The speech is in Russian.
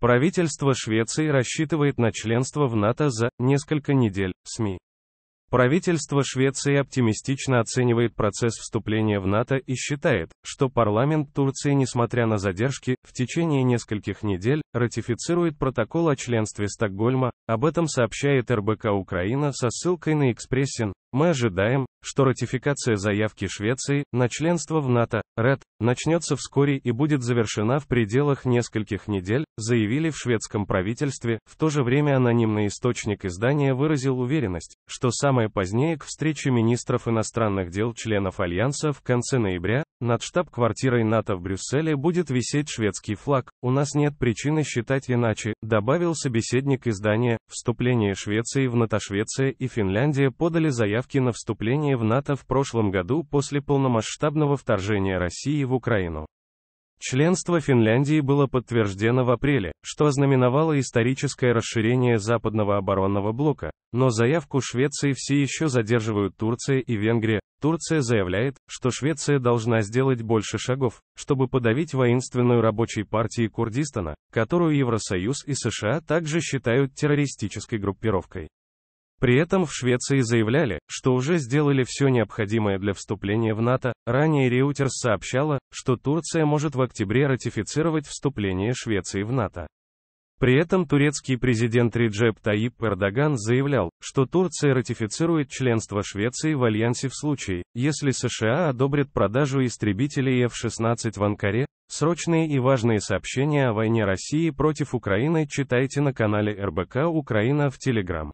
Правительство Швеции рассчитывает на членство в НАТО за несколько недель. СМИ. Правительство Швеции оптимистично оценивает процесс вступления в НАТО и считает, что парламент Турции, несмотря на задержки, в течение нескольких недель ратифицирует протокол о членстве Стокгольма. Об этом сообщает РБК Украина со ссылкой на Экспрессин. Мы ожидаем, что ратификация заявки Швеции на членство в НАТО, РЭД, начнется вскоре и будет завершена в пределах нескольких недель, заявили в шведском правительстве, в то же время анонимный источник издания выразил уверенность, что самое позднее к встрече министров иностранных дел членов Альянса в конце ноября, над штаб-квартирой НАТО в Брюсселе будет висеть шведский флаг. У нас нет причины считать иначе, добавил собеседник издания. Вступление Швеции в НАТО Швеция и Финляндия подали заявки на вступление в НАТО в прошлом году после полномасштабного вторжения России в Украину. Членство Финляндии было подтверждено в апреле, что ознаменовало историческое расширение западного оборонного блока, но заявку Швеции все еще задерживают Турция и Венгрия. Турция заявляет, что Швеция должна сделать больше шагов, чтобы подавить воинственную рабочей партии Курдистана, которую Евросоюз и США также считают террористической группировкой. При этом в Швеции заявляли, что уже сделали все необходимое для вступления в НАТО. Ранее Reuters сообщала, что Турция может в октябре ратифицировать вступление Швеции в НАТО. При этом турецкий президент Реджеп Таип Эрдоган заявлял, что Турция ратифицирует членство Швеции в альянсе в случае, если США одобрят продажу истребителей F-16 в Анкаре. Срочные и важные сообщения о войне России против Украины читайте на канале РБК Украина в Телеграм.